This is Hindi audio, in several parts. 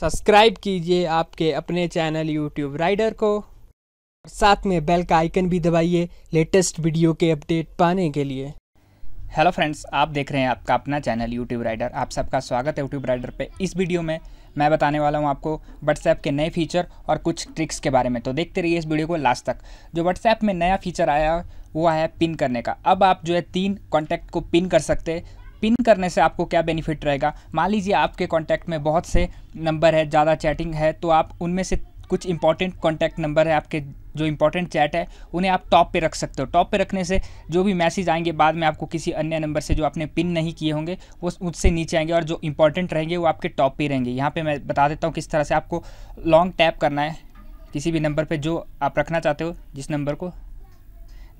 सब्सक्राइब कीजिए आपके अपने चैनल यूट्यूब राइडर को और साथ में बेल का आइकन भी दबाइए लेटेस्ट वीडियो के अपडेट पाने के लिए हेलो फ्रेंड्स आप देख रहे हैं आपका अपना चैनल यूट्यूब राइडर आप सबका स्वागत है यूट्यूब राइडर पे इस वीडियो में मैं बताने वाला हूं आपको व्हाट्सएप के नए फीचर और कुछ ट्रिक्स के बारे में तो देखते रहिए इस वीडियो को लास्ट तक जो व्हाट्सएप में नया फीचर आया वो आया पिन करने का अब आप जो है तीन कॉन्टैक्ट को पिन कर सकते पिन करने से आपको क्या बेनिफिट रहेगा मान लीजिए आपके कॉन्टैक्ट में बहुत से नंबर है ज़्यादा चैटिंग है तो आप उनमें से कुछ इंपॉर्टेंट कॉन्टैक्ट नंबर है आपके जो इंपॉर्टेंट चैट है उन्हें आप टॉप पे रख सकते हो टॉप पे रखने से जो भी मैसेज आएंगे बाद में आपको किसी अन्य नंबर से जो आपने पिन नहीं किए होंगे वो उससे नीचे आएंगे और जो इंपॉर्टेंट रहेंगे वो आपके टॉप पे रहेंगे यहाँ पे मैं बता देता हूँ किस तरह से आपको लॉन्ग टैप करना है किसी भी नंबर पर जो आप रखना चाहते हो जिस नंबर को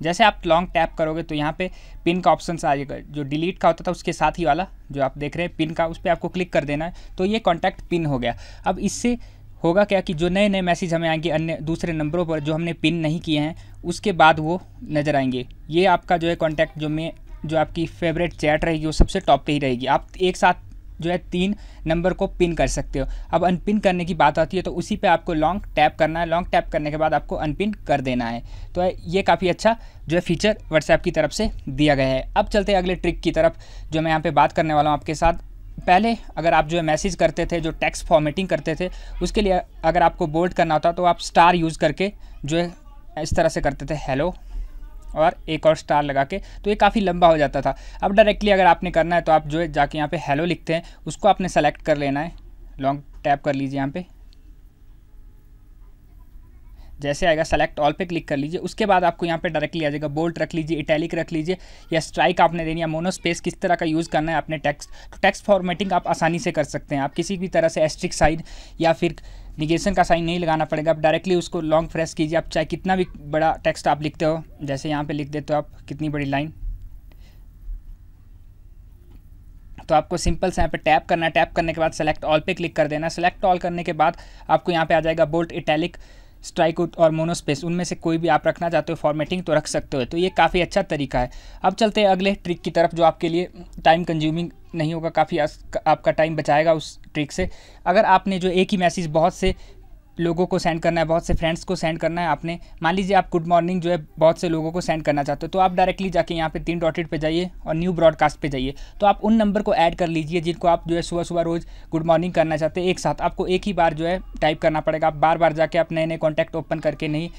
जैसे आप लॉन्ग टैप करोगे तो यहाँ पे पिन का ऑप्शन आ जाएगा जो डिलीट का होता था उसके साथ ही वाला जो आप देख रहे हैं पिन का उस पर आपको क्लिक कर देना है तो ये कॉन्टैक्ट पिन हो गया अब इससे होगा क्या कि जो नए नए मैसेज हमें आएंगे अन्य दूसरे नंबरों पर जो हमने पिन नहीं किए हैं उसके बाद वो नज़र आएंगे ये आपका जो है कॉन्टैक्ट जो मैं जो आपकी फेवरेट चैट रहेगी वो सबसे टॉप पे ही रहेगी आप एक साथ जो है तीन नंबर को पिन कर सकते हो अब अनपिन करने की बात आती है तो उसी पे आपको लॉन्ग टैप करना है लॉन्ग टैप करने के बाद आपको अनपिन कर देना है तो ये काफ़ी अच्छा जो है फीचर व्हाट्सएप की तरफ से दिया गया है अब चलते हैं अगले ट्रिक की तरफ जो मैं यहाँ पर बात करने वाला हूँ आपके साथ पहले अगर आप जो है मैसेज करते थे जो टेक्स्ट फॉर्मेटिंग करते थे उसके लिए अगर आपको बोल्ड करना होता तो आप स्टार यूज़ करके जो है इस तरह से करते थे हेलो और एक और स्टार लगा के तो ये काफ़ी लंबा हो जाता था अब डायरेक्टली अगर आपने करना है तो आप जो है जाके यहाँ पे हेलो लिखते हैं उसको आपने सेलेक्ट कर लेना है लॉन्ग टैप कर लीजिए यहाँ पे जैसे आएगा सेलेक्ट ऑल पे क्लिक कर लीजिए उसके बाद आपको यहाँ पे डायरेक्टली आ जाएगा बोल्ट रख लीजिए इटैलिक रख लीजिए या स्ट्राइक आपने देनी या मोनो स्पेस किस तरह का यूज़ करना है अपने टेक्स्ट तो टेक्स्ट फॉर्मेटिंग आप आसानी से कर सकते हैं आप किसी भी तरह से एस्ट्रिक साइन या फिर निगेशन का साइन नहीं लगाना पड़ेगा आप डायरेक्टली उसको लॉन्ग प्रेस कीजिए आप चाहे कितना भी बड़ा टेक्स्ट आप लिखते हो जैसे यहाँ पर लिख देते हो आप कितनी बड़ी लाइन तो आपको सिंपल से यहाँ पे टैप करना है टैप करने के बाद सेलेक्ट ऑल पे क्लिक कर देना सेलेक्ट ऑल करने के बाद आपको यहाँ पे आ जाएगा बोल्ट इटैलिक स्ट्राइक और मोनोस्पेस उनमें से कोई भी आप रखना चाहते हो फॉर्मेटिंग तो रख सकते हो तो ये काफ़ी अच्छा तरीका है अब चलते हैं अगले ट्रिक की तरफ जो आपके लिए टाइम कंज्यूमिंग नहीं होगा काफ़ी आपका टाइम बचाएगा उस ट्रिक से अगर आपने जो एक ही मैसेज बहुत से लोगों को सेंड करना है बहुत से फ्रेंड्स को सेंड करना है आपने मान लीजिए आप गुड मॉर्निंग जो है बहुत से लोगों को सेंड करना चाहते हो तो आप डायरेक्टली जाके यहाँ पे तीन डॉटेड पे जाइए और न्यू ब्रॉडकास्ट पे जाइए तो आप उन नंबर को ऐड कर लीजिए जिनको आप जो है सुबह सुबह रोज़ गुड मॉर्निंग करना चाहते हैं एक साथ आपको एक ही बार जो है टाइप करना पड़ेगा आप बार बार जाके आप नए नए कॉन्टैक्ट ओपन करके नहीं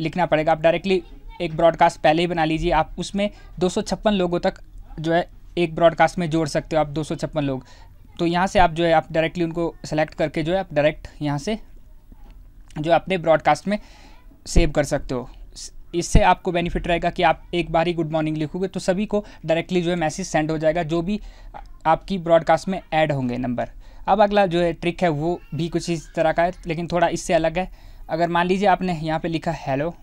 लिखना पड़ेगा आप डायरेक्टली एक ब्रॉडकास्ट पहले ही बना लीजिए आप उसमें दो लोगों तक जो है एक ब्रॉडकास्ट में जोड़ सकते हो आप दो लोग तो यहाँ से आप जो है आप डायरेक्टली उनको सेलेक्ट करके जो है आप डायरेक्ट यहाँ से जो अपने ब्रॉडकास्ट में सेव कर सकते हो इससे आपको बेनिफिट रहेगा कि आप एक बार ही गुड मॉर्निंग लिखोगे तो सभी को डायरेक्टली जो है मैसेज सेंड हो जाएगा जो भी आपकी ब्रॉडकास्ट में ऐड होंगे नंबर अब अगला जो है ट्रिक है वो भी कुछ इस तरह का है लेकिन थोड़ा इससे अलग है अगर मान लीजिए आपने यहाँ पे लिखा हेलो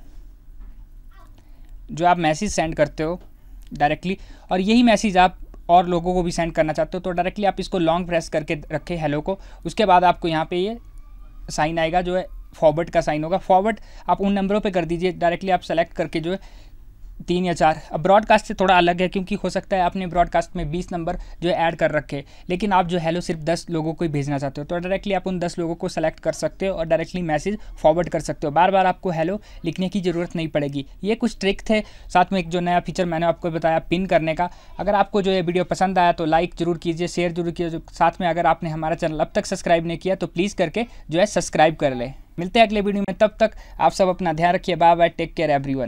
जो आप मैसेज सेंड करते हो डायरेक्टली और यही मैसेज आप और लोगों को भी सेंड करना चाहते हो तो डायरेक्टली आप इसको लॉन्ग प्रेस करके रखें हेलो को उसके बाद आपको यहाँ पे ये साइन आएगा जो है फॉरवर्ड का साइन होगा फॉरवर्ड आप उन नंबरों पे कर दीजिए डायरेक्टली आप सेलेक्ट करके जो है तीन या चार अब ब्रॉडकास्ट से थोड़ा अलग है क्योंकि हो सकता है आपने ब्रॉडकास्ट में बीस नंबर जो है ऐड कर रखे लेकिन आप जो हेलो सिर्फ दस लोगों को ही भेजना चाहते हो तो डायरेक्टली आप उन दस लोगों को सेलेक्ट कर सकते हो और डायरेक्टली मैसेज फॉरवर्ड कर सकते हो बार बार आपको हेलो लिखने की ज़रूरत नहीं पड़ेगी ये कुछ ट्रिक थे साथ में एक जो नया फीचर मैंने आपको बताया पिन करने का अगर आपको जो ये वीडियो पसंद आया तो लाइक जरूर कीजिए शेयर जरूर कीजिए साथ में अगर आपने हमारा चैनल अब तक सब्सक्राइब नहीं किया तो प्लीज़ करके जो है सब्सक्राइब कर लें मिलते हैं अगले वीडियो में तब तक आप सब अपना ध्यान रखिए bye bye take care everyone